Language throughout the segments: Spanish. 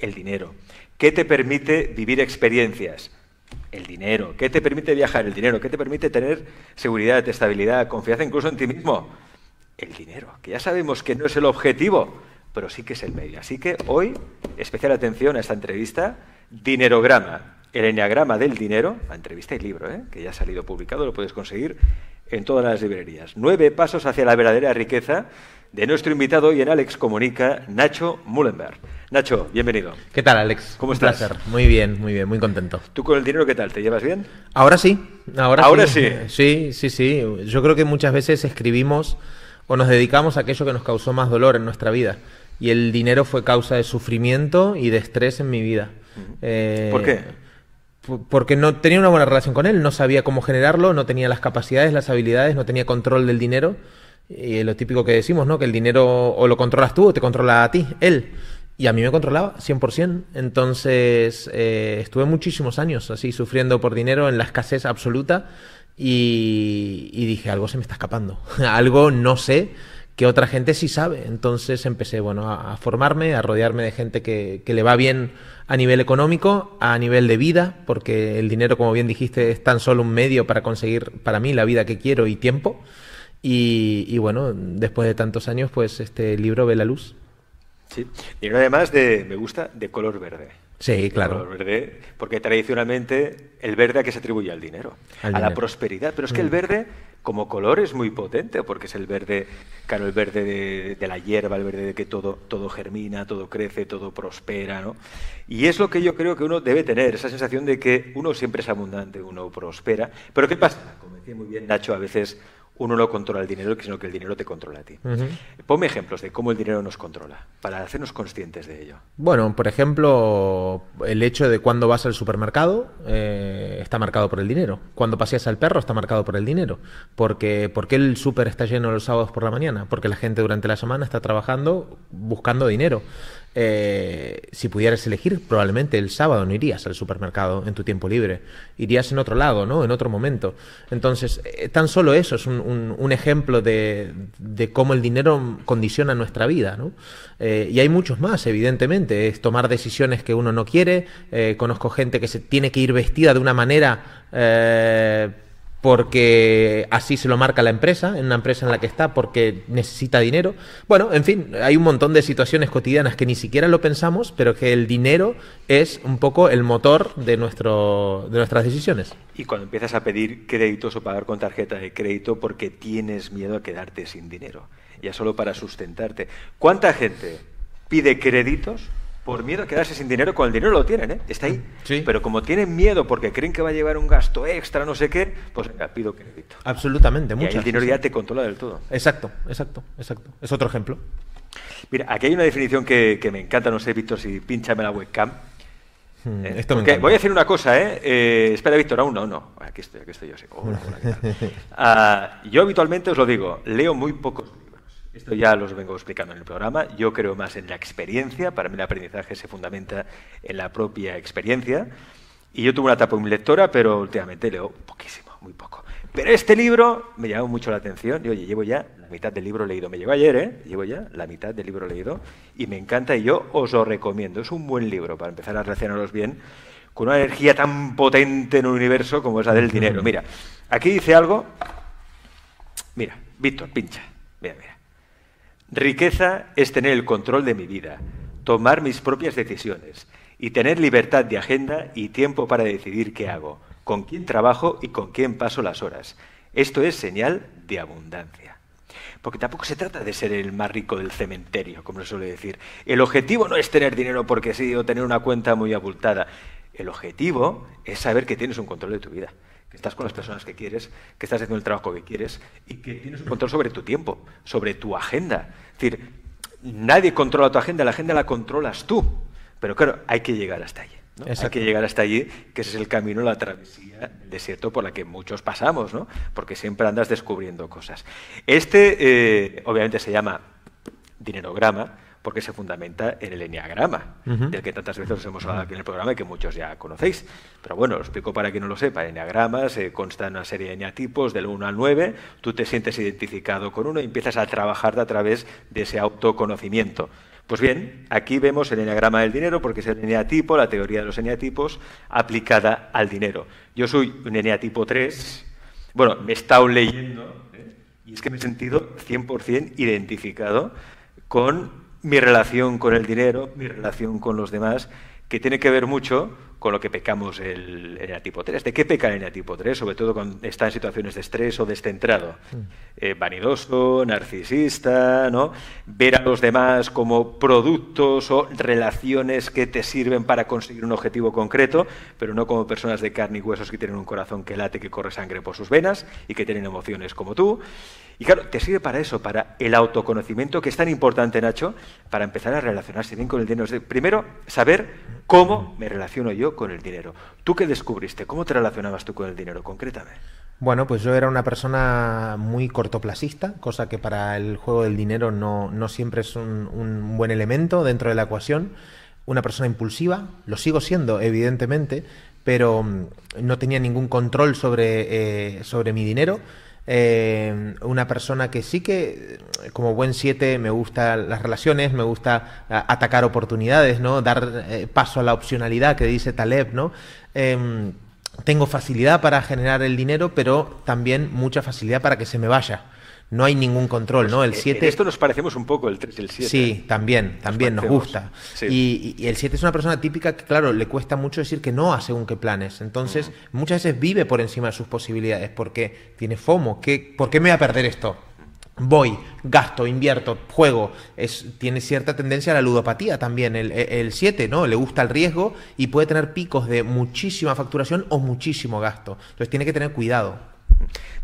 El dinero. ¿Qué te permite vivir experiencias? El dinero. ¿Qué te permite viajar? El dinero. ¿Qué te permite tener seguridad, estabilidad, confianza incluso en ti mismo? El dinero. Que ya sabemos que no es el objetivo, pero sí que es el medio. Así que hoy, especial atención a esta entrevista, Dinerograma, el enneagrama del dinero, la entrevista y libro, ¿eh? que ya ha salido publicado, lo puedes conseguir en todas las librerías. Nueve pasos hacia la verdadera riqueza de nuestro invitado y en Alex Comunica, Nacho Mullenberg. Nacho, bienvenido. ¿Qué tal, Alex? ¿Cómo estás? Muy bien, muy bien, muy contento. ¿Tú con el dinero qué tal? ¿Te llevas bien? Ahora sí. Ahora, sí. sí. Sí, sí, Yo creo que muchas veces escribimos o nos dedicamos a aquello que nos causó más dolor en nuestra vida. Y el dinero fue causa de sufrimiento y de estrés en mi vida. Eh, ¿Por qué? porque no tenía una buena relación con él, no sabía cómo generarlo, no tenía las capacidades, las habilidades, no tenía control del dinero y eh, lo típico que decimos, ¿no? Que el dinero o lo controlas tú o te controla a ti, él. Y a mí me controlaba 100%. Entonces eh, estuve muchísimos años así sufriendo por dinero en la escasez absoluta y, dije, algo se me está escapando, algo no sé que otra gente sí sabe. Entonces empecé bueno, a, formarme, a rodearme de gente que, que, le va bien a nivel económico, a nivel de vida, porque el dinero, como bien dijiste, es tan solo un medio para conseguir para mí la vida que quiero y tiempo. Y, bueno, después de tantos años, pues este libro ve la luz. Sí, y además me gusta, de color verde. Sí, claro. verde, porque tradicionalmente el verde a qué se atribuye al dinero, a la prosperidad. Pero es que el mm. verde como color es muy potente, porque es el verde, claro, el verde de, la hierba, el verde de que todo, todo germina, todo crece, todo prospera, Y es lo que yo creo que uno debe tener, esa sensación de que uno siempre es abundante, uno prospera. Pero ¿qué pasa? Como decía muy bien Nacho, a veces uno no controla el dinero, sino que el dinero te controla a ti. Ponme ejemplos de cómo el dinero nos controla, para hacernos conscientes de ello. Bueno, por ejemplo, el hecho de cuando vas al supermercado eh, está marcado por el dinero. Cuando paseas al perro está marcado por el dinero. Porque, ¿Por qué el súper está lleno los sábados por la mañana? Porque la gente durante la semana está trabajando buscando dinero. Eh, si pudieras elegir, probablemente el sábado no irías al supermercado en tu tiempo libre, irías en otro lado, ¿no? En otro momento. Entonces, eh, tan solo eso es un, ejemplo de, cómo el dinero condiciona nuestra vida, ¿no? Eh, y hay muchos más, evidentemente. Es tomar decisiones que uno no quiere. conozco gente que se tiene que ir vestida de una manera porque así se lo marca la empresa, en la empresa en la que está, porque necesita dinero. Bueno, en fin, hay un montón de situaciones cotidianas que ni siquiera lo pensamos, pero que el dinero es un poco el motor de, nuestro, de nuestras decisiones. Y cuando empiezas a pedir créditos o pagar con tarjeta de crédito porque tienes miedo a quedarte sin dinero, ya solo para sustentarte. ¿Cuánta gente pide créditos por miedo a quedarse sin dinero, con el dinero lo tienen, ¿eh? está ahí. Mm, Pero como tienen miedo porque creen que va a llevar un gasto extra, no sé qué, pues pido crédito. Absolutamente, mucho. El dinero ya te controla del todo. Exacto, exacto, exacto. Es otro ejemplo. Mira, aquí hay una definición que, me encanta, no sé, Víctor, si pinchame la webcam. Hmm, eh, esto me voy a decir una cosa, ¿eh? ¿eh? espera, Víctor, aún no, no. Aquí estoy, aquí estoy yo. Sí. Ah, yo habitualmente os lo digo, leo muy pocos esto ya los vengo explicando en el programa. Yo creo más en la experiencia. Para mí el aprendizaje se fundamenta en la propia experiencia. Y yo tuve una etapa mi lectora, pero últimamente leo poquísimo, muy poco. Pero este libro me llamó mucho la atención. Y oye, llevo ya la mitad del libro leído. Me llegó ayer, ¿eh? Llevo ya la mitad del libro leído. Y me encanta y yo os lo recomiendo. Es un buen libro para empezar a relacionaros bien con una energía tan potente en un universo como es la del dinero. Mira, aquí dice algo. Mira, Víctor, pincha. Mira, mira. Riqueza es tener el control de mi vida, tomar mis propias decisiones y tener libertad de agenda y tiempo para decidir qué hago, con quién trabajo y con quién paso las horas. Esto es señal de abundancia. Porque tampoco se trata de ser el más rico del cementerio, como se suele decir. El objetivo no es tener dinero porque sí o tener una cuenta muy abultada. El objetivo es saber que tienes un control de tu vida que estás con las personas que quieres, que estás haciendo el trabajo que quieres y que tienes un control sobre tu tiempo, sobre tu agenda. Es decir, nadie controla tu agenda, la agenda la controlas tú. Pero claro, hay que llegar hasta allí. Hay que llegar hasta allí, que ese es el camino, la travesía el desierto por la que muchos pasamos, porque siempre andas descubriendo cosas. Este, eh, obviamente, se llama dinerograma, porque se fundamenta en el enneagrama, del que tantas veces os hemos hablado aquí en el programa y que muchos ya conocéis. Pero bueno, lo explico para quien no lo sepa. El consta en una serie de eneatipos del 1 al 9. Tú te sientes identificado con uno y empiezas a trabajar a través de ese autoconocimiento. Pues bien, aquí vemos el enneagrama del dinero porque es el eneatipo, la teoría de los eneatipos, aplicada al dinero. Yo soy un eneatipo 3. Bueno, me he estado leyendo ¿eh? y es que me he sentido 100% identificado con mi relación con el dinero, mi relación con los demás, que tiene que ver mucho con lo que pecamos el, el tipo 3. ¿De qué peca el tipo 3? Sobre todo cuando está en situaciones de estrés o descentrado. Hmm. Eh, vanidoso, narcisista, ¿no? Ver a los demás como productos o relaciones que te sirven para conseguir un objetivo concreto, pero no como personas de carne y huesos que tienen un corazón que late, que corre sangre por sus venas y que tienen emociones como tú. Y claro, te sirve para eso, para el autoconocimiento, que es tan importante, Nacho, para empezar a relacionarse bien con el dinero. Primero, saber cómo me relaciono yo con el dinero. ¿Tú qué descubriste? ¿Cómo te relacionabas tú con el dinero? concretamente? Bueno, pues yo era una persona muy cortoplacista, cosa que para el juego del dinero no, siempre es un, buen elemento dentro de la ecuación. Una persona impulsiva, lo sigo siendo, evidentemente, pero mm, no tenía ningún control sobre, eh, sobre mi dinero. Eh, una persona que sí que, como buen siete, me gusta las relaciones, me gusta eh, atacar oportunidades, ¿no? Dar eh, paso a la opcionalidad que dice Taleb, ¿no? Em, tengo facilidad para generar el dinero, pero también mucha facilidad para que se me vaya no hay ningún control, pues ¿no? El 7... Eh, esto nos parecemos un poco, el 3 el 7. Sí, también, ¿eh? también nos, gusta. Y, el 7 es una persona típica que, claro, le cuesta mucho decir que no a según qué planes. Entonces, muchas veces vive por encima de sus posibilidades porque tiene FOMO. ¿Qué, ¿Por qué me voy a perder esto? voy, gasto, invierto, juego. Es, tiene cierta tendencia a la ludopatía también, el 7, ¿no? Le gusta el riesgo y puede tener picos de muchísima facturación o muchísimo gasto. Entonces tiene que tener cuidado.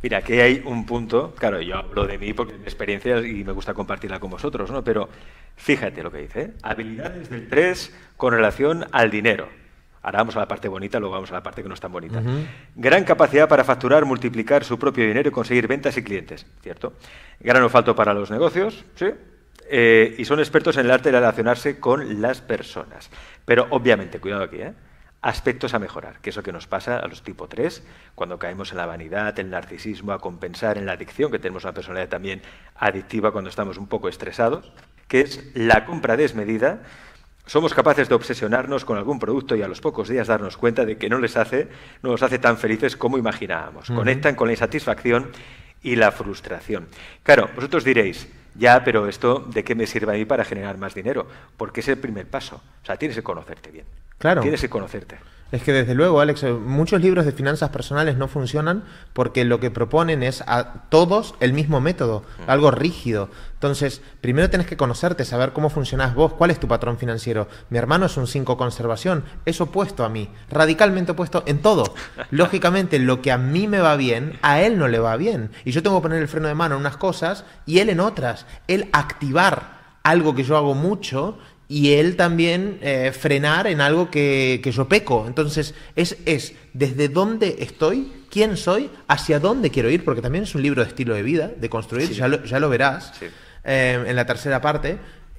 Mira, aquí hay un punto, claro, yo hablo de mí porque mi experiencia y me gusta compartirla con vosotros, ¿no? Pero fíjate lo que dice, ¿eh? habilidades del 3 con relación al dinero. Ahora vamos a la parte bonita, luego vamos a la parte que no es tan bonita. Gran capacidad para facturar, multiplicar su propio dinero y conseguir ventas y clientes, ¿cierto? Gran olfato para los negocios, ¿sí? Eh, y son expertos en el arte de relacionarse con las personas. Pero obviamente, cuidado aquí, ¿eh? Aspectos a mejorar, que es lo que nos pasa a los tipo 3, cuando caemos en la vanidad, en el narcisismo, a compensar, en la adicción, que tenemos una personalidad también adictiva cuando estamos un poco estresados, que es la compra desmedida. Somos capaces de obsesionarnos con algún producto y a los pocos días darnos cuenta de que no les hace, no nos hace tan felices como imaginábamos. Conectan con la insatisfacción y la frustración. Claro, vosotros diréis, ya, pero esto, ¿de qué me sirve a mí para generar más dinero? Porque es el primer paso. O sea, tienes que conocerte bien. Claro. Tienes que conocerte. Es que desde luego, Alex, eh, muchos libros de finanzas personales no funcionan porque lo que proponen es a todos el mismo método, mm. algo rígido. Entonces, primero tienes que conocerte, saber cómo funcionas vos, cuál es tu patrón financiero. Mi hermano es un 5 conservación, es opuesto a mí, radicalmente opuesto en todo. Lógicamente, lo que a mí me va bien, a él no le va bien. Y yo tengo que poner el freno de mano en unas cosas y él en otras. Él activar algo que yo hago mucho y él también eh, frenar en algo que, yo peco. Entonces, es, es desde dónde estoy, quién soy, hacia dónde quiero ir, porque también es un libro de estilo de vida, de construir, ya, lo, verás eh, en la tercera parte.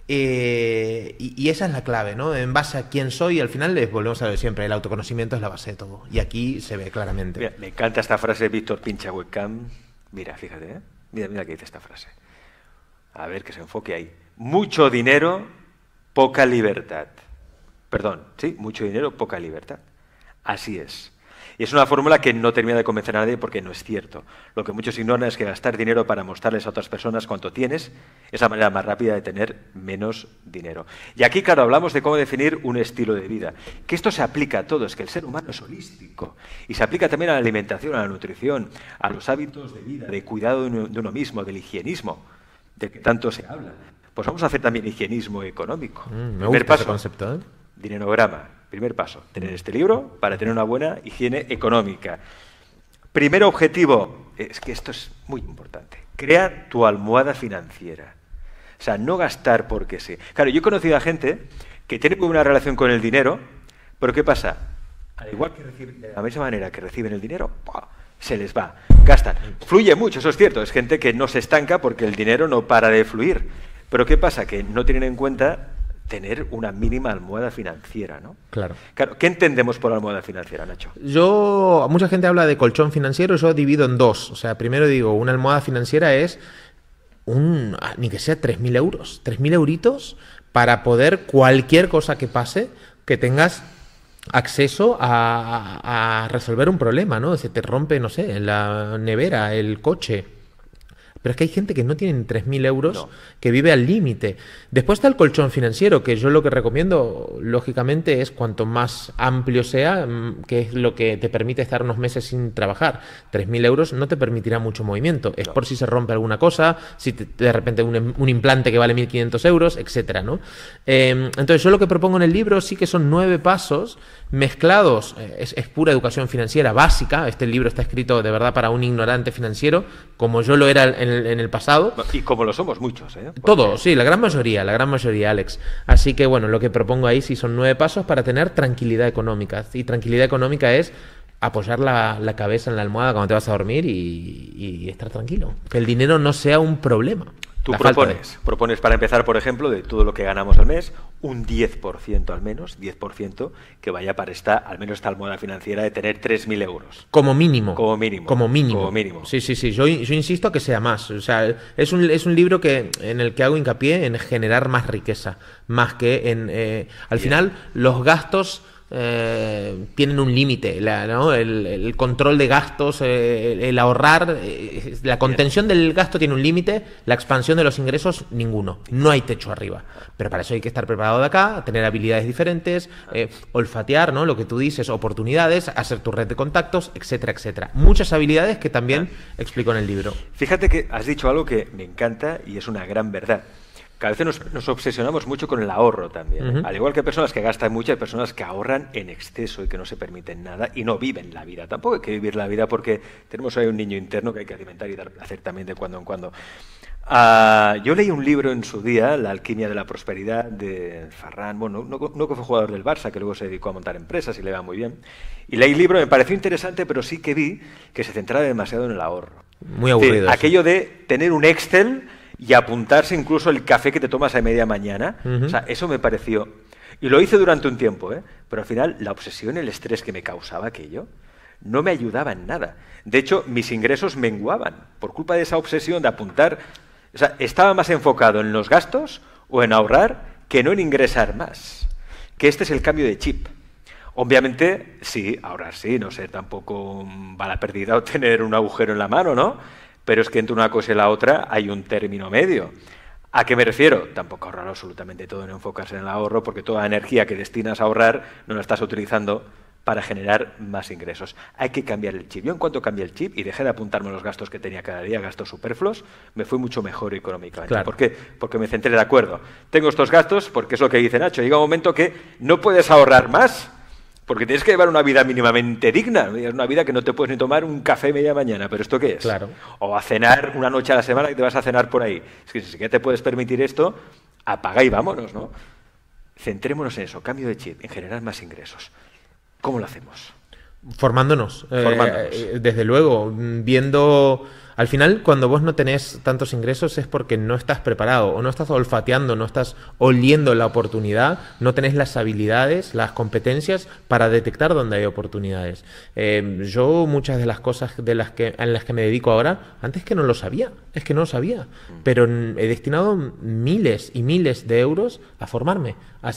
Eh, y, esa es la clave, ¿no? En base a quién soy, al final les volvemos a lo de siempre, el autoconocimiento es la base de todo. Y aquí se ve claramente. me encanta esta frase de Víctor Pincha Webcam. Mira, fíjate, Mira, mira que dice esta frase. A ver que se enfoque ahí. Mucho dinero poca libertad. Perdón, sí, mucho dinero, poca libertad. Así es. Y es una fórmula que no termina de convencer a nadie porque no es cierto. Lo que muchos ignoran es que gastar dinero para mostrarles a otras personas cuánto tienes es la manera más rápida de tener menos dinero. Y aquí, claro, hablamos de cómo definir un estilo de vida. Que esto se aplica a todo, es que el ser humano es holístico. Y se aplica también a la alimentación, a la nutrición, a los hábitos de vida, de cuidado de uno mismo, del higienismo, de que tanto se habla. Pues vamos a hacer también higienismo económico. Mm, paso, ¿eh? Dinerograma. Primer paso, tener este libro para tener una buena higiene económica. Primer objetivo, es que esto es muy importante, crea tu almohada financiera. O sea, no gastar porque sí. Claro, yo he conocido a gente que tiene una relación con el dinero, pero ¿qué pasa? Al igual que reciben, de la misma manera que reciben el dinero, se les va, gastan. Fluye mucho, eso es cierto. Es gente que no se estanca porque el dinero no para de fluir. Pero ¿qué pasa? Que no tienen en cuenta tener una mínima almohada financiera, ¿no? Claro. claro. ¿Qué entendemos por almohada financiera, Nacho? Yo, mucha gente habla de colchón financiero, yo divido en dos. O sea, primero digo, una almohada financiera es un, ah, ni que sea 3.000 euros, 3.000 euritos para poder cualquier cosa que pase, que tengas acceso a, resolver un problema, ¿no? Se te rompe, no sé, la nevera, el coche, pero es que hay gente que no tiene 3.000 euros, que vive al límite. Después está el colchón financiero, que yo lo que recomiendo, lógicamente, es cuanto más amplio sea, mm, que es lo que te permite estar unos meses sin trabajar. 3.000 euros no te permitirá mucho movimiento. Es por si se rompe alguna cosa, si de repente em, un, implante que vale 1.500 euros, etcétera, ¿no? Em, entonces, yo lo que propongo en el libro sí que son nueve pasos mezclados, eh, es, es pura educación financiera básica. Este libro está escrito de verdad para un ignorante financiero, como yo lo era en en el, pasado. Y como lo somos muchos, ¿eh? Todos, sí, la gran mayoría, la gran mayoría, Alex. Así que bueno, lo que propongo ahí sí son nueve pasos para tener tranquilidad económica. Y tranquilidad económica es apoyar la, cabeza en la almohada cuando te vas a dormir y, y estar tranquilo. Que el dinero no sea un problema. Tú propones, propones para empezar, por ejemplo, de todo lo que ganamos al mes, un 10% al menos, 10% que vaya para esta, al menos esta almohada financiera de tener 3.000 euros. Como mínimo. Como mínimo. Como mínimo. mínimo. Sí, sí, sí. Yo, yo insisto a que sea más. O sea, es un, es un libro que, en el que hago hincapié en generar más riqueza, más que en... Eh, al final, los gastos eh, tienen un límite, el, control de gastos, eh, el ahorrar, eh, la contención del gasto tiene un límite, la expansión de los ingresos ninguno, no hay techo arriba. Pero para eso hay que estar preparado de acá, tener habilidades diferentes, olfatear, ¿no? Lo que tú dices, oportunidades, hacer tu red de contactos, etcétera, etcétera. Muchas habilidades que también ah. explico en el libro. Fíjate que has dicho algo que me encanta y es una gran verdad. Cada vez nos, nos, obsesionamos mucho con el ahorro también. ¿eh? Al igual que personas que gastan mucho, hay personas que ahorran en exceso y que no se permiten nada y no viven la vida. Tampoco hay que vivir la vida porque tenemos ahí un niño interno que hay que alimentar y dar placer también de cuando en cuando. Ah, yo leí un libro en su día, La alquimia de la prosperidad, de Farran, bueno, no, que fue jugador del Barça, que luego se dedicó a montar empresas y le va muy bien. Y leí el libro, me pareció interesante, pero sí que vi que se centraba demasiado en el ahorro. Muy aburrido. aquello de tener un Excel y apuntarse incluso el café que te tomas a media mañana. O sea, eso me pareció. Y lo hice durante un tiempo, ¿eh? pero al final la obsesión, el estrés que me causaba aquello, no me ayudaba en nada. De hecho, mis ingresos menguaban por culpa de esa obsesión de apuntar. O sea, estaba más enfocado en los gastos o en ahorrar que no en ingresar más. Que este es el cambio de chip. Obviamente, sí, ahorrar sí, no sé, tampoco va la perdida o tener un agujero en la mano, ¿no? pero es que entre una cosa y la otra hay un término medio. ¿A qué me refiero? Tampoco ahorrar absolutamente todo, en enfocarse en el ahorro, porque toda la energía que destinas a ahorrar no la estás utilizando para generar más ingresos. Hay que cambiar el chip. Yo en cuanto cambié el chip y dejé de apuntarme los gastos que tenía cada día, gastos superfluos, me fui mucho mejor económicamente. ¿Por qué? Porque me centré de acuerdo. Tengo estos gastos porque es lo que dice Nacho. Llega un momento que no puedes ahorrar más porque tienes que llevar una vida mínimamente digna, una vida que no te puedes ni tomar un café media mañana, pero ¿esto qué es? Claro. O a cenar una noche a la semana y te vas a cenar por ahí. Es que si ya te puedes permitir esto, apaga y vámonos, ¿no? Centrémonos en eso, cambio de chip, en generar más ingresos. ¿Cómo lo hacemos? Formándonos. Eh, Formándonos. Eh, desde luego, viendo al final, cuando vos no tenés tantos ingresos es porque no estás preparado o no estás olfateando, no estás oliendo la oportunidad, no tenés las habilidades, las competencias para detectar dónde hay oportunidades. Eh, yo muchas de las cosas de las que, en las que me dedico ahora, antes que no lo sabía, es que no lo sabía, mm. pero he destinado miles y miles de euros a formarme, a,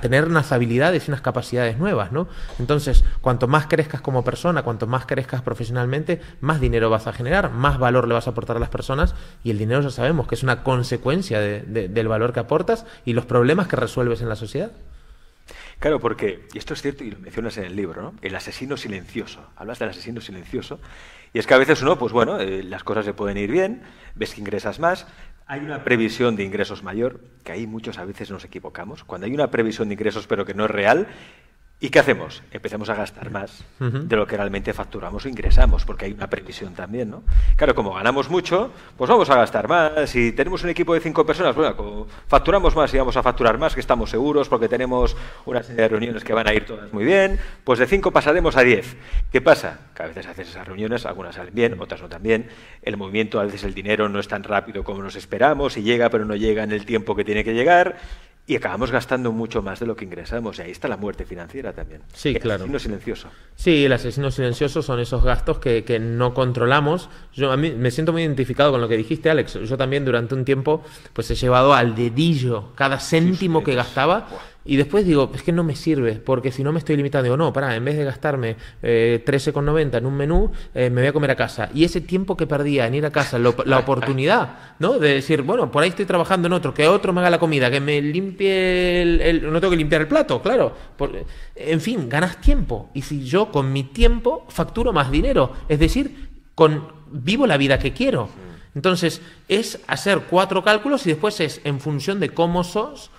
tener unas habilidades y unas capacidades nuevas. ¿no? Entonces, cuanto más crezcas como persona, cuanto más crezcas profesionalmente, más dinero vas a a generar, más valor le vas a aportar a las personas y el dinero ya sabemos que es una consecuencia del valor que aportas y los problemas que resuelves en la sociedad. Claro, porque, y esto es cierto, y lo mencionas en el libro, ¿no? El asesino silencioso. Hablas del asesino silencioso. Y es que a veces uno, pues bueno, eh, las cosas se pueden ir bien, ves que ingresas más, hay una previsión de ingresos mayor, que ahí muchos a veces nos equivocamos. Cuando hay una previsión de ingresos pero que no es real, ¿Y qué hacemos? Empezamos a gastar más de lo que realmente facturamos o ingresamos, porque hay una previsión también, ¿no? Claro, como ganamos mucho, pues vamos a gastar más. Si tenemos un equipo de cinco personas, bueno, facturamos más y vamos a facturar más, que estamos seguros, porque tenemos unas reuniones que van a ir todas muy bien, pues de cinco pasaremos a diez. ¿Qué pasa? Que a veces haces esas reuniones, algunas salen bien, otras no tan bien. El movimiento, a veces el dinero no es tan rápido como nos esperamos, y llega, pero no llega en el tiempo que tiene que llegar y acabamos gastando mucho más de lo que ingresamos. Y ahí está la muerte financiera también. Sí, el claro. asesino silencioso. Sí, el asesino silencioso son esos gastos que, no controlamos. Yo a mí me siento muy identificado con lo que dijiste, Alex. Yo también durante un tiempo pues he llevado al dedillo cada céntimo que gastaba. Y después digo, es que no me sirve, porque si no me estoy limitando, digo, no, para, en vez de gastarme 13,90 eh, en un menú, eh, me voy a comer a casa. Y ese tiempo que perdía en ir a casa, la oportunidad, ¿no? De decir, bueno, por ahí estoy trabajando en otro, que otro me haga la comida, que me limpie el... no tengo que limpiar el plato, claro. en fin, ganas tiempo. Y si yo con mi tiempo facturo más dinero, es decir, con, vivo la vida que quiero. Entonces, es hacer cuatro cálculos y después es en función de cómo sos,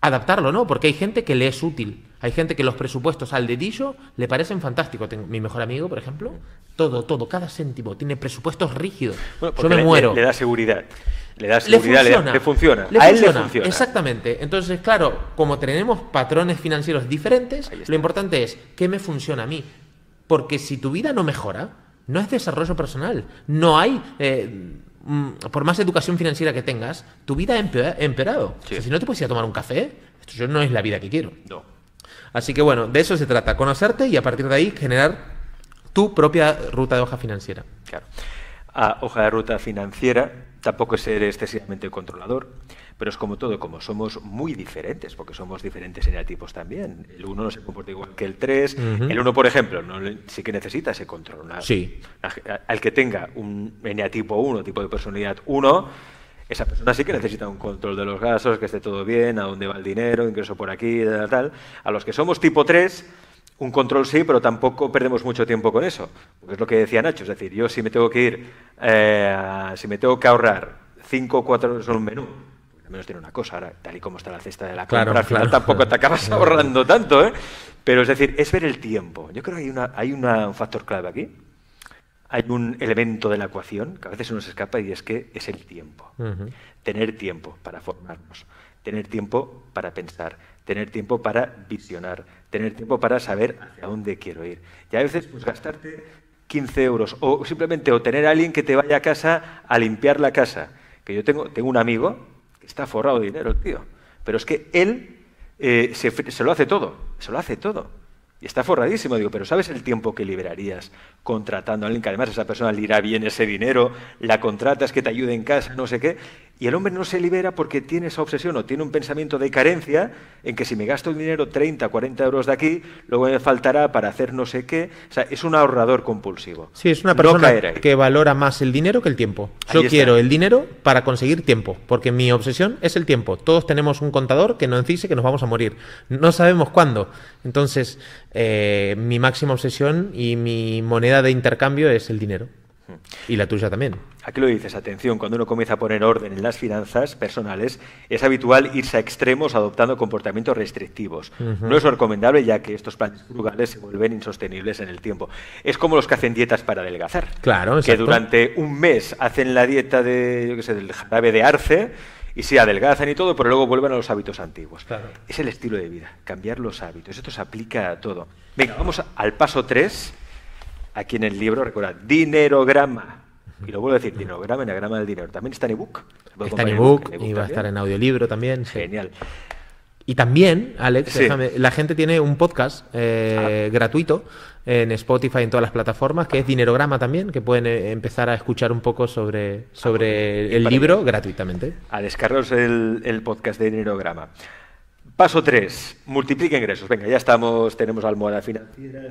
adaptarlo, ¿no? Porque hay gente que le es útil. Hay gente que los presupuestos al dedillo le parecen fantásticos. Tengo, mi mejor amigo, por ejemplo, todo, todo, cada céntimo, tiene presupuestos rígidos. Yo me muero. Le, da seguridad. Le da seguridad, le funciona. Le, funciona. a él Exactamente. Entonces, claro, como tenemos patrones financieros diferentes, lo importante es qué me funciona a mí. Porque si tu vida no mejora, no es desarrollo personal. No hay. Eh, Mm, por más educación financiera que tengas, tu vida ha empeorado. si no te puedes ir a tomar un café, esto no es la vida que quiero. No. Así que bueno, de eso se trata, conocerte y a partir de ahí generar tu propia ruta de hoja financiera. Claro. A ah, hoja de ruta financiera, tampoco es ser excesivamente controlador. Pero es como todo, como somos muy diferentes, porque somos diferentes en eneatipos también. El 1 no se comporta igual que el 3. El 1, por ejemplo, sí que necesita ese control. al que tenga un eneatipo 1, tipo de personalidad 1, esa persona sí que necesita un control de los gastos, que esté todo bien, a dónde va el dinero, ingreso por aquí, tal, tal. A los que somos tipo 3, un control sí, pero tampoco perdemos mucho tiempo con eso. Porque es lo que decía Nacho, es decir, yo si me tengo que ir, eh, si me tengo que ahorrar 5 o 4 horas en un menú, menos tiene una cosa, ahora tal y como está la cesta de la compra, al final tampoco te acabas ahorrando tanto, ¿eh? Pero es decir, es ver el tiempo. Yo creo que hay, una, hay un factor clave aquí, hay un elemento de la ecuación que a veces se escapa y es que es el tiempo. Tener tiempo para formarnos, tener tiempo para pensar, tener tiempo para visionar, tener tiempo para saber hacia dónde quiero ir. Y a veces pues, gastarte 15 euros o simplemente o tener a alguien que te vaya a casa a limpiar la casa. Que yo tengo, tengo un amigo está forrado de dinero el tío. Pero es que él eh, se, se, lo hace todo, se lo hace todo. Y está forradísimo, digo, pero ¿sabes el tiempo que liberarías contratando a alguien que además esa persona le irá bien ese dinero, la contratas, que te ayude en casa, no sé qué? Y el hombre no se libera porque tiene esa obsesión o tiene un pensamiento de carencia en que si me gasto el dinero 30, 40 euros de aquí, luego me faltará para hacer no sé qué. O sea, es un ahorrador compulsivo. Sí, es una persona que valora más el dinero que el tiempo. Yo quiero el dinero para conseguir tiempo, porque mi obsesión es el tiempo. Todos tenemos un contador que nos dice que nos vamos a morir. No sabemos cuándo. Entonces, eh, mi máxima obsesión y mi moneda de intercambio es el dinero. Hmm. Y la tuya también. Aquí lo dices, atención, cuando uno comienza a poner orden en las finanzas personales, es habitual irse a extremos adoptando comportamientos restrictivos. No es recomendable ya que estos planes frugales se vuelven insostenibles en el tiempo. Es como los que hacen dietas para adelgazar. Claro, Que durante un mes hacen la dieta de, del jarabe de arce y se adelgazan y todo, pero luego vuelven a los hábitos antiguos. Es el estilo de vida, cambiar los hábitos. Esto se aplica a todo. Venga, vamos al paso 3. Aquí en el libro, recuerda, dinerograma y lo vuelvo a decir, Dinograma, Enagrama del Dinero. También está en ebook. Está en ebook, y va a estar en audiolibro también. Genial. Y también, Alex, la gente tiene un podcast eh, ah. gratuito en Spotify, en todas las plataformas, que es Dinerograma también, que pueden eh, empezar a escuchar un poco sobre, sobre ah, el libro gratuitamente. A descargaros el, podcast de Dinerograma. Paso 3, multiplica ingresos. Venga, ya estamos, tenemos almohada financiera,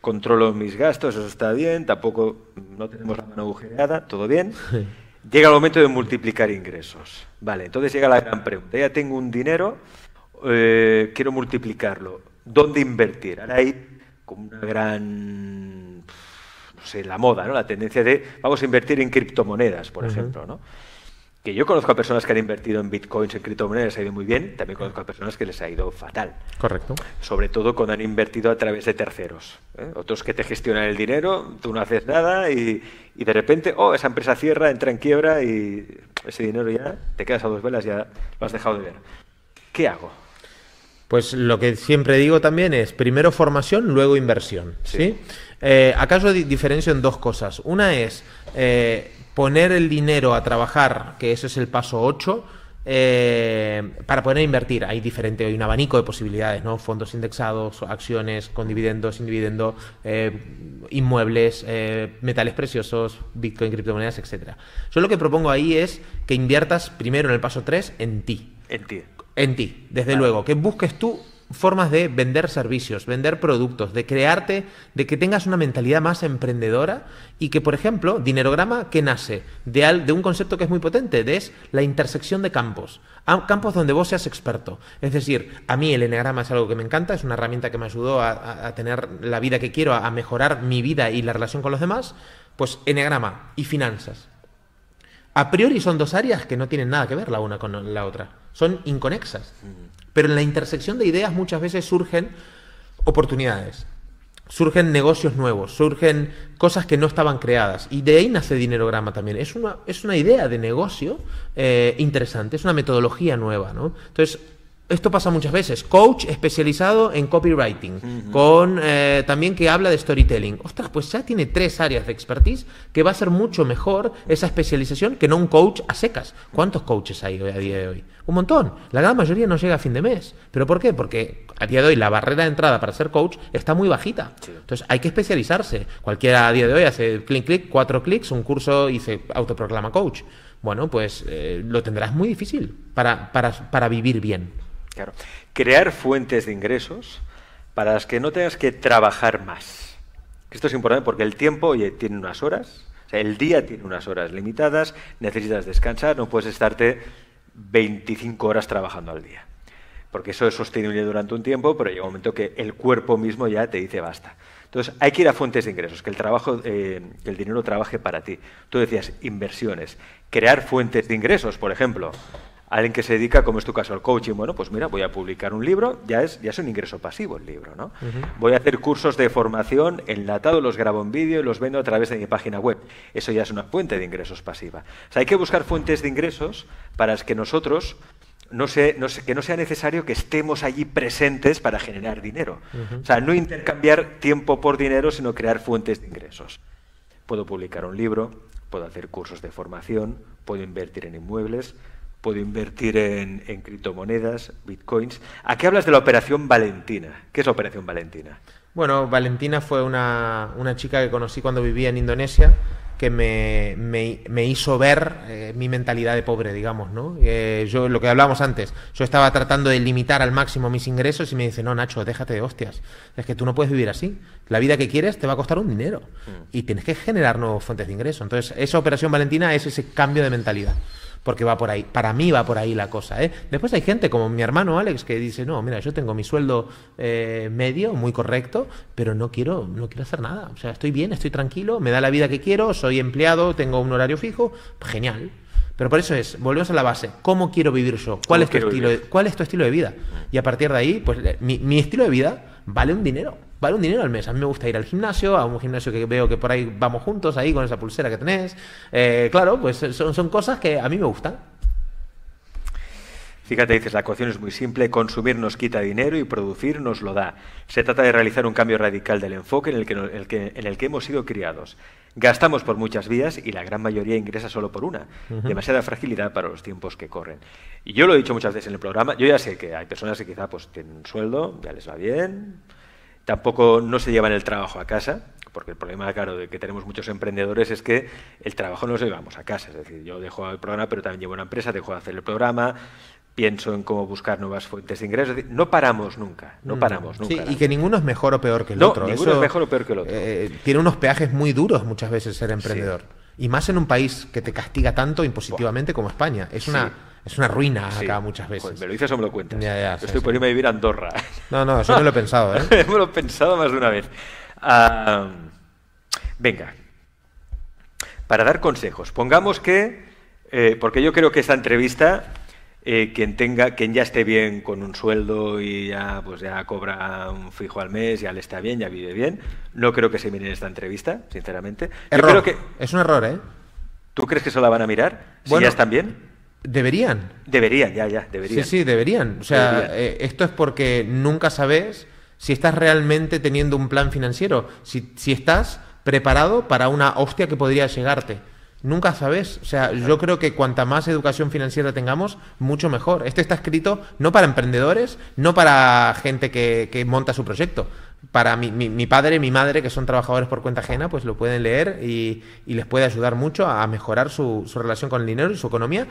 controlo mis gastos, eso está bien, tampoco mm, no tenemos la mano agujereada, todo bien. Llega el momento de multiplicar ingresos. Vale, entonces llega la gran pregunta. Ya tengo un dinero, eh, quiero multiplicarlo. ¿Dónde invertir? Ahora hay como una gran, no sé, la moda, ¿no? La tendencia de vamos a invertir en criptomonedas, por ejemplo, ¿no? que yo conozco a personas que han invertido en bitcoins, en criptomonedas, les ha ido muy bien, también conozco a personas que les ha ido fatal. Correcto. Sobre todo cuando han invertido a través de terceros. ¿eh? Otros que te gestionan el dinero, tú no haces nada y, de repente, oh, esa empresa cierra, entra en quiebra y ese dinero ya te quedas a dos velas, ya lo has dejado de ver. ¿Qué hago? Pues lo que siempre digo también es, primero formación, luego inversión. Eh, acaso diferencio en dos cosas. Una es... Eh, poner el dinero a trabajar, que ese es el paso 8, eh, para poder invertir. Hay diferente, hay un abanico de posibilidades, ¿no? Fondos indexados, acciones con dividendos, sin dividendos, eh, inmuebles, eh, metales preciosos, Bitcoin, criptomonedas, etcétera. Yo lo que propongo ahí es que inviertas primero en el paso 3 en ti. En ti. En ti, desde luego. Que busques tú formas de vender servicios, vender productos, de crearte, de que tengas una mentalidad más emprendedora y que, por ejemplo, Dinerograma, que nace de, al, de un concepto que es muy potente, de es la intersección de campos, ah, campos donde vos seas experto. Es decir, a mí el Enneagrama es algo que me encanta, es una herramienta que me ayudó a, tener la vida que quiero, a, mejorar mi vida y la relación con los demás, pues Enneagrama y finanzas. A priori son dos áreas que no tienen nada que ver la una con la otra, son inconexas. Pero en la intersección de ideas muchas veces surgen oportunidades, surgen negocios nuevos, surgen cosas que no estaban creadas. Y de ahí nace Dinerograma también. Es una, es una idea de negocio eh, interesante, es una metodología nueva, ¿no? Entonces, esto pasa muchas veces. Coach especializado en copywriting, con eh, también que habla de storytelling. Ostras, pues ya tiene tres áreas de expertise que va a ser mucho mejor esa especialización que no un coach a secas. ¿Cuántos coaches hay hoy a día de hoy? Un montón. La gran mayoría no llega a fin de mes. ¿Pero por qué? Porque a día de hoy la barrera de entrada para ser coach está muy bajita. Entonces hay que especializarse. Cualquiera a día de hoy hace clic, clic, cuatro clics, un curso y se autoproclama coach. Bueno, pues eh, lo tendrás muy difícil para, para, para vivir bien. Crear fuentes de ingresos para las que no tengas que trabajar más. Esto es importante porque el tiempo oye, tiene unas horas, o sea, el día tiene unas horas limitadas, necesitas descansar, no puedes estarte 25 horas trabajando al día. Porque eso es sostenible durante un tiempo, pero llega un momento que el cuerpo mismo ya te dice basta. Entonces, hay que ir a fuentes de ingresos, que el, trabajo, eh, que el dinero trabaje para ti. Tú decías inversiones, crear fuentes de ingresos, por ejemplo alguien que se dedica, como es tu caso, al coaching, bueno, pues mira, voy a publicar un libro, ya es, ya es un ingreso pasivo el libro, ¿no? Voy a hacer cursos de formación enlatado, los grabo en vídeo y los vendo a través de mi página web. Eso ya es una fuente de ingresos pasiva. O sea, hay que buscar fuentes de ingresos para que nosotros no no que no sea necesario que estemos allí presentes para generar dinero. O sea, no intercambiar tiempo por dinero, sino crear fuentes de ingresos. Puedo publicar un libro, puedo hacer cursos de formación, puedo invertir en inmuebles, puedo invertir en, criptomonedas, bitcoins. ¿A qué hablas de la Operación Valentina. ¿Qué es la Operación Valentina? Bueno, Valentina fue una, chica que conocí cuando vivía en Indonesia que me, hizo ver eh, mi mentalidad de pobre, digamos, ¿no? Eh, yo, lo que hablábamos antes, yo estaba tratando de limitar al máximo mis ingresos y me dice, no, Nacho, déjate de hostias. Es que tú no puedes vivir así. La vida que quieres te va a costar un dinero mm. y tienes que generar nuevas fuentes de ingreso. Entonces, esa operación Valentina es ese cambio de mentalidad porque va por ahí, para mí va por ahí la cosa. ¿eh? Después hay gente como mi hermano Alex que dice, no, mira, yo tengo mi sueldo eh, medio, muy correcto, pero no quiero, no quiero hacer nada. O sea, estoy bien, estoy tranquilo, me da la vida que quiero, soy empleado, tengo un horario fijo, genial. Pero por eso es, volvemos a la base, ¿cómo quiero vivir yo? ¿Cuál, es tu, estilo de, ¿cuál es tu estilo de vida? Y a partir de ahí, pues eh, mi, mi estilo de vida vale un dinero vale un dinero al mes. A mí me gusta ir al gimnasio, a un gimnasio que veo que por ahí vamos juntos, ahí con esa pulsera que tenés. Eh, claro, pues son, son cosas que a mí me gustan. Fíjate, dices, la ecuación es muy simple, consumir nos quita dinero y producir nos lo da. Se trata de realizar un cambio radical del enfoque en el que, el que, en el que hemos sido criados. Gastamos por muchas vías y la gran mayoría ingresa solo por una. Demasiada fragilidad para los tiempos que corren. Y yo lo he dicho muchas veces en el programa, yo ya sé que hay personas que quizá pues, tienen un sueldo, ya les va bien, Tampoco no se llevan el trabajo a casa, porque el problema, claro, de que tenemos muchos emprendedores es que el trabajo no lo llevamos a casa. Es decir, yo dejo el programa, pero también llevo una empresa, dejo de hacer el programa, pienso en cómo buscar nuevas fuentes de ingresos. no paramos nunca, no mm. paramos nunca. Sí, y que ninguno es mejor o peor que el no, otro. Ninguno es mejor o peor que el otro. Eh, eh, tiene unos peajes muy duros muchas veces ser emprendedor. Y más en un país que te castiga tanto impositivamente como España. Es una es una ruina acá muchas veces. ¿Me lo dices o me lo cuentas? Estoy por irme a vivir a Andorra. No, no, eso no lo he pensado, ¿eh? lo he pensado más de una vez. venga. Para dar consejos, pongamos que, eh, porque yo creo que esta entrevista, eh, quien tenga, quien ya esté bien con un sueldo y ya, pues ya cobra un fijo al mes, ya le está bien, ya vive bien, no creo que se mire esta entrevista, sinceramente. Error. Es un error, ¿eh? ¿Tú crees que eso la van a mirar? si ya están bien. Deberían. Deberían, ya, ya, deberían. Sí, sí, deberían. O sea, eh, esto es porque nunca sabes si estás realmente teniendo un plan financiero, si, estás preparado para una hostia que podría llegarte. Nunca sabes. O sea, yo creo que cuanta más educación financiera tengamos, mucho mejor. Esto está escrito no para emprendedores, no para gente que, que monta su proyecto. Para mi, mi, mi, padre, mi madre, que son trabajadores por cuenta ajena, pues lo pueden leer y, les puede ayudar mucho a mejorar su, su relación con el dinero y su economía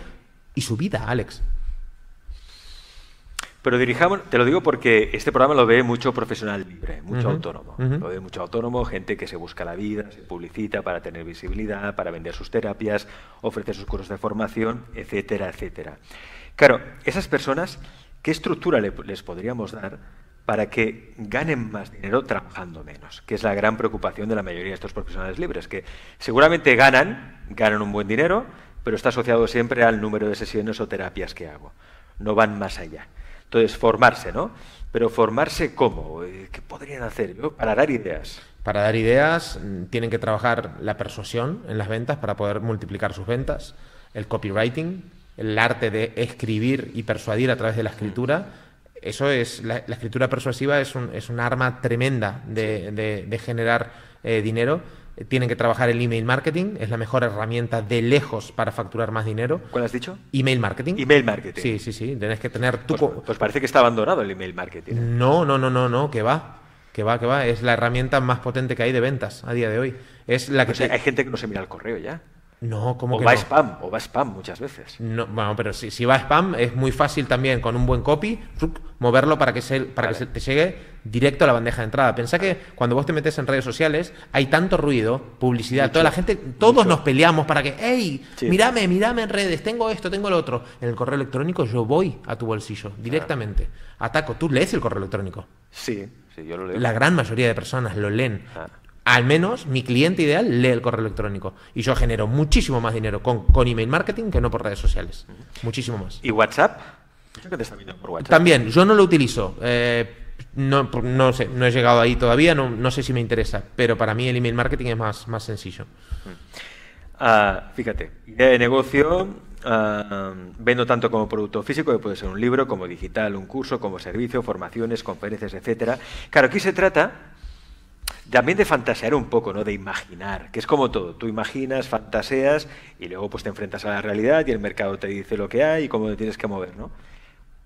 y su vida, Alex. Pero dirijamos, te lo digo porque este programa lo ve mucho profesional libre, mucho autónomo. Lo ve mucho autónomo, gente que se busca la vida, se publicita para tener visibilidad, para vender sus terapias, ofrecer sus cursos de formación, etcétera, etcétera. Claro, esas personas, ¿qué estructura les podríamos dar para que ganen más dinero trabajando menos? Que es la gran preocupación de la mayoría de estos profesionales libres, que seguramente ganan, ganan un buen dinero, pero está asociado siempre al número de sesiones o terapias que hago. No van más allá. Entonces, formarse, ¿no? Pero formarse cómo? Eh, ¿Qué podrían hacer? para dar ideas. Para dar ideas, mm, tienen que trabajar la persuasión en las ventas para poder multiplicar sus ventas, el copywriting, el arte de escribir y persuadir a través de la escritura. Eso es, la, escritura persuasiva es un, es arma tremenda de, generar eh, dinero eh, tienen que trabajar el email marketing, es la mejor herramienta de lejos para facturar más dinero. ¿Cuál has dicho? Email marketing. Email marketing. Sí, sí, sí, tenés que tener tu... Pues, pues, parece que está abandonado el email marketing. No, no, no, no, no, que va. Que va, que va. Es la herramienta más potente que hay de ventas a día de hoy. Es la que pues Hay gente que no se mira el correo ya. No, como o va a spam, o va spam muchas veces. No, bueno, pero si, si, va spam es muy fácil también con un buen copy moverlo para que se, para que te llegue directo a la bandeja de entrada. Pensá que cuando vos te metes en redes sociales hay tanto ruido, publicidad, toda la gente, todos nos peleamos para que, hey, ¡Mírame, mírame en redes, tengo esto, tengo lo otro. En el correo electrónico yo voy a tu bolsillo directamente, ataco. ¿Tú lees el correo electrónico? Sí, sí, yo lo leo. La gran mayoría de personas lo leen. Ah al menos mi cliente ideal lee el correo electrónico. Y yo genero muchísimo más dinero con, con email marketing que no por redes sociales. Muchísimo más. ¿Y WhatsApp? te por WhatsApp. También, yo no lo utilizo. Eh, no, sé, no he llegado ahí todavía, no, sé si me interesa, pero para mí el email marketing es más, más sencillo. Mm. Ah, fíjate, idea de negocio, ah, vendo tanto como producto físico, que puede ser un libro, como digital, un curso, como servicio, formaciones, conferencias, etcétera. Claro, aquí se trata también de fantasear un poco, ¿no? De imaginar, que es como todo. Tú imaginas, fantaseas y luego pues te enfrentas a la realidad y el mercado te dice lo que hay y cómo te tienes que mover, ¿no?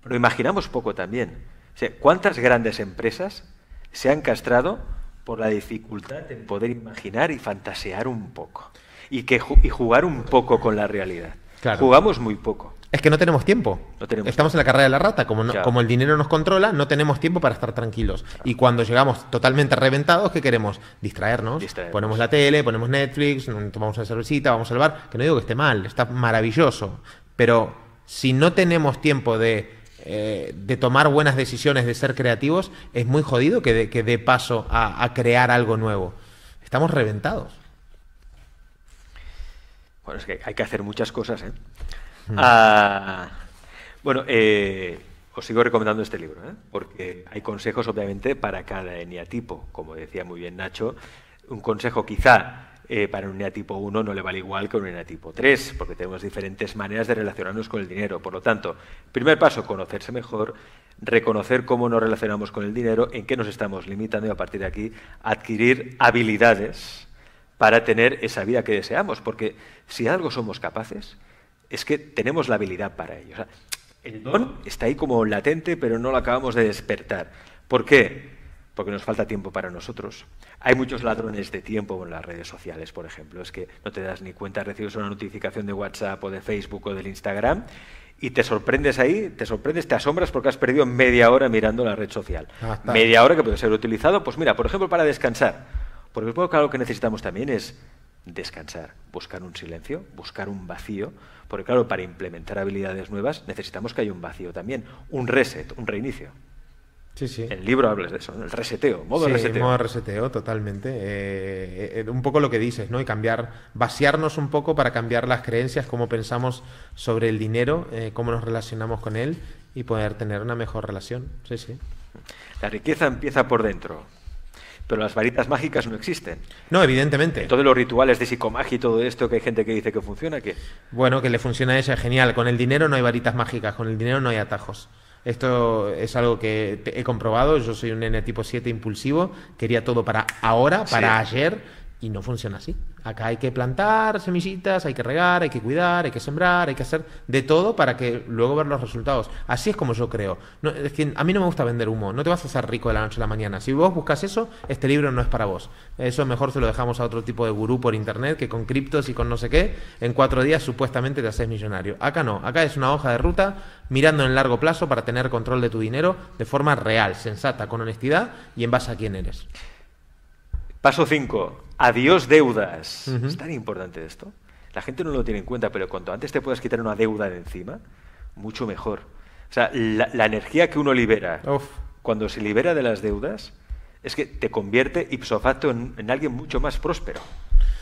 Pero imaginamos poco también. ¿cuántas grandes empresas se han castrado por la dificultad de poder imaginar y fantasear un poco? Y, que, y jugar un poco con la realidad. Jugamos muy poco. Es que no tenemos tiempo. Estamos en la carrera de la rata. Como, el dinero nos controla, no tenemos tiempo para estar tranquilos. Y cuando llegamos totalmente reventados, ¿qué queremos? Distraernos. Ponemos la tele, ponemos Netflix, tomamos una cervecita, vamos al bar. Que no digo que esté mal, está maravilloso. Pero si no tenemos tiempo de, eh, tomar buenas decisiones, de ser creativos, es muy jodido que dé paso a, a crear algo nuevo. Estamos reventados. Bueno, es que hay que hacer muchas cosas, ¿eh? Ah, bueno, eh, os sigo recomendando este libro, ¿eh? porque hay consejos, obviamente, para cada eneatipo. Como decía muy bien Nacho, un consejo quizá eh, para un eneatipo 1 no le vale igual que un eneatipo 3, porque tenemos diferentes maneras de relacionarnos con el dinero. Por lo tanto, primer paso, conocerse mejor, reconocer cómo nos relacionamos con el dinero, en qué nos estamos limitando y a partir de aquí adquirir habilidades para tener esa vida que deseamos. Porque si algo somos capaces, es que tenemos la habilidad para ello. el don está ahí como latente, pero no lo acabamos de despertar. ¿Por qué? Porque nos falta tiempo para nosotros. Hay muchos ladrones de tiempo en las redes sociales, por ejemplo. Es que no te das ni cuenta, recibes una notificación de WhatsApp o de Facebook o del Instagram y te sorprendes ahí, te sorprendes, te asombras porque has perdido media hora mirando la red social. Ah, media hora que puede ser utilizado, pues mira, por ejemplo, para descansar. Porque supongo que algo que necesitamos también es descansar, buscar un silencio, buscar un vacío, porque claro, para implementar habilidades nuevas necesitamos que haya un vacío también, un reset, un reinicio. Sí, sí. El libro hablas de eso, el reseteo, modo sí, reseteo. modo reseteo, totalmente. Eh, eh, eh, un poco lo que dices, ¿no? Y cambiar, vaciarnos un poco para cambiar las creencias, cómo pensamos sobre el dinero, cómo nos relacionamos con él y poder tener una mejor relación. Sí, sí. La riqueza empieza por dentro, pero las varitas mágicas no existen. No, evidentemente. Todos los rituales de psicomagia y todo esto que hay gente que dice que funciona, ¿qué? Bueno, que le funciona esa, es genial. Con el dinero no hay varitas mágicas, con el dinero no hay atajos. Esto es algo que he comprobado. Yo soy un N tipo 7 impulsivo. Quería todo para ahora, para ayer y no funciona así. Acá hay que plantar semillitas, hay que regar, hay que cuidar, hay que sembrar, hay que hacer de todo para que luego ver los resultados. Así es como yo creo. No, es que a mí no me gusta vender humo. No te vas a hacer rico de la noche a la mañana. Si vos buscas eso, este libro no es para vos. Eso mejor se lo dejamos a otro tipo de gurú por internet que con criptos y con no sé qué, en cuatro días supuestamente te haces millonario. Acá no. Acá es una hoja de ruta mirando en largo plazo para tener control de tu dinero de forma real, sensata, con honestidad y en base a quién eres. Paso 5. Adiós deudas. Es tan importante esto. La gente no lo tiene en cuenta, pero cuanto antes te puedas quitar una deuda de encima, mucho mejor. O sea, la, energía que uno libera cuando se libera de las deudas es que te convierte ipso facto en, alguien mucho más próspero.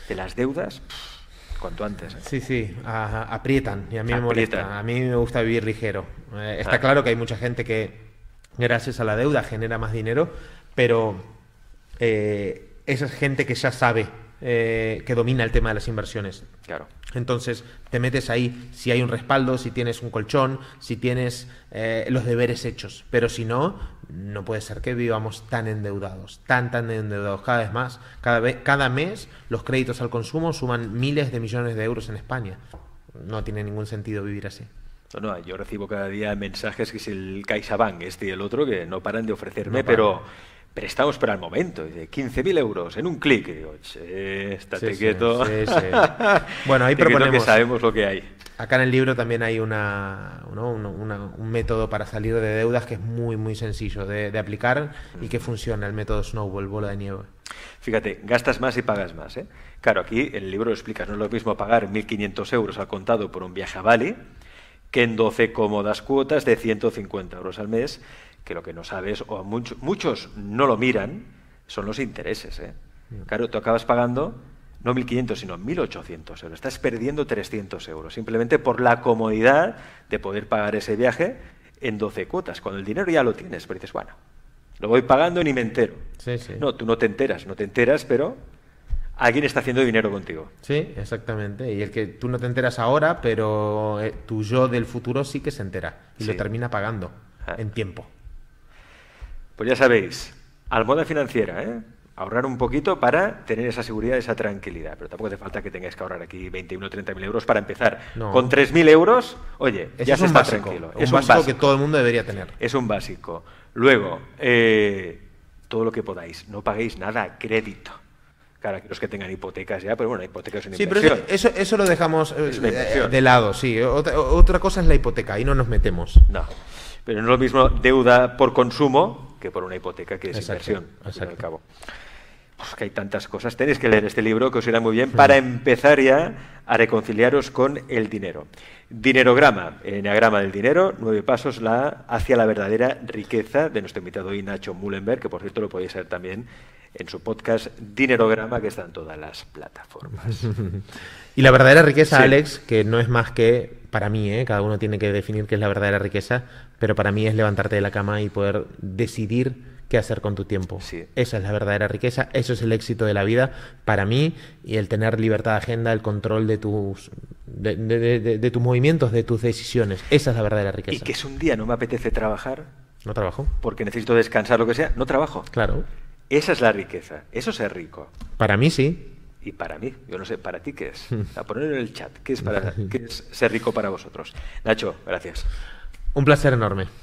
De las deudas, cuanto antes. ¿eh? Sí, sí, aprietan y a mí me molesta. A mí me gusta vivir ligero. Eh, está ah. claro que hay mucha gente que gracias a la deuda genera más dinero, pero... Eh, esa es gente que ya sabe eh, que domina el tema de las inversiones. Claro. Entonces te metes ahí si hay un respaldo, si tienes un colchón, si tienes eh, los deberes hechos. Pero si no, no puede ser que vivamos tan endeudados, tan, tan endeudados cada vez más. Cada, vez, cada mes los créditos al consumo suman miles de millones de euros en España. No tiene ningún sentido vivir así. yo recibo cada día mensajes que es el CaixaBank, este y el otro, que no paran de ofrecerme, pero Prestamos para el momento, 15.000 euros en un clic. Digo, che, estate quieto. bueno, ahí proponemos. sabemos lo que hay. Acá en el libro también hay una, un método para salir de deudas que es muy, muy sencillo de, aplicar y que mm. funciona, el método Snowball, bola de nieve. Fíjate, gastas más y pagas más. ¿eh? Claro, aquí en el libro lo explicas, no es lo mismo pagar 1.500 euros al contado por un viaje a Bali que en 12 cómodas cuotas de 150 euros al mes que lo que no sabes, o muchos no lo miran, son los intereses. ¿eh? Claro, tú acabas pagando no 1.500, sino 1.800 euros. Estás perdiendo 300 euros simplemente por la comodidad de poder pagar ese viaje en 12 cuotas. Cuando el dinero ya lo tienes, pero dices, bueno, lo voy pagando y ni me entero. No, tú no te enteras, no te enteras, pero alguien está haciendo dinero contigo. Sí, exactamente. Y el que tú no te enteras ahora, pero eh, tu yo del futuro sí que se entera y lo termina pagando ah. en tiempo. Pues ya sabéis, al modo financiera, ¿eh? Ahorrar un poquito para tener esa seguridad, esa tranquilidad. Pero tampoco hace falta que tengáis que ahorrar aquí 21 o 30 mil euros para empezar. Con mil euros, oye, ya se está tranquilo. es un básico, que todo el mundo debería tener. Es un básico. Luego, eh, todo lo que podáis. No paguéis nada a crédito. Claro, los que tengan hipotecas ya, pero bueno, hipotecas es una inversión. Sí, pero eso, eso, lo dejamos eh, de, lado, sí. Otra, otra cosa es la hipoteca, ahí no nos metemos. No, pero no es lo mismo deuda por consumo que por una hipoteca que es inversión, al fin y al cabo. Pues hay tantas cosas. Tenéis que leer este libro, que os irá muy bien, para empezar ya a reconciliaros con el dinero. Dinerograma, eneagrama del dinero, nueve pasos la, hacia la verdadera riqueza de nuestro invitado hoy, Nacho Mullenberg, que por cierto lo podéis ver también en su podcast Dinerograma, que está en todas las plataformas. y la verdadera riqueza, Alex, que no es más que para mí, ¿eh? cada uno tiene que definir qué es la verdadera riqueza, pero para mí es levantarte de la cama y poder decidir qué hacer con tu tiempo. Esa es la verdadera riqueza, eso es el éxito de la vida para mí y el tener libertad de agenda, el control de tus, de, tus movimientos, de tus decisiones. Esa es la verdadera riqueza. Y que es un día no me apetece trabajar. No trabajo. Porque necesito descansar, lo que sea. No trabajo. Claro. Esa es la riqueza. Eso es ser rico. Para mí sí y para mí. Yo no sé, ¿para ti qué es? A poner en el chat. ¿Qué es, para, qué es ser rico para vosotros? Nacho, gracias. Un placer enorme.